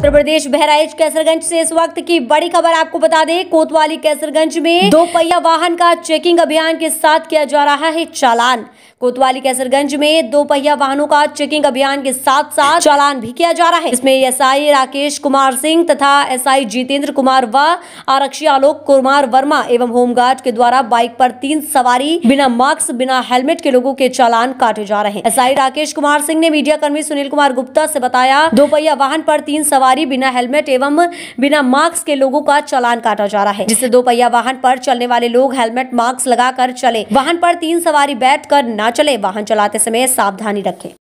उत्तर प्रदेश बहराइच कैसरगंज से इस वक्त की बड़ी खबर आपको बता दें कोतवाली कैसरगंज में दो पहिया वाहन का चेकिंग अभियान के साथ किया जा रहा है चालान कोतवाली कैसरगंज में दो पहिया वाहनों का चेकिंग अभियान के साथ साथ चालान भी किया जा रहा है इसमें एसआई राकेश कुमार सिंह तथा एसआई जितेंद्र कुमार व आरक्षी आलोक कुमार वर्मा एवं होमगार्ड के द्वारा बाइक पर तीन सवारी बिना मास्क बिना हेलमेट के लोगों के चालान काटे जा रहे हैं एसआई राकेश कुमार सिंह ने मीडिया कर्मी सुनील कुमार गुप्ता से बताया दो पहिया वाहन पर तीन सवारी सवारी बिना हेलमेट एवं बिना मास्क के लोगों का चलान काटा जा रहा है जिससे दो पहिया वाहन पर चलने वाले लोग हेलमेट मास्क लगाकर चले वाहन पर तीन सवारी बैठ कर न चले वाहन चलाते समय सावधानी रखें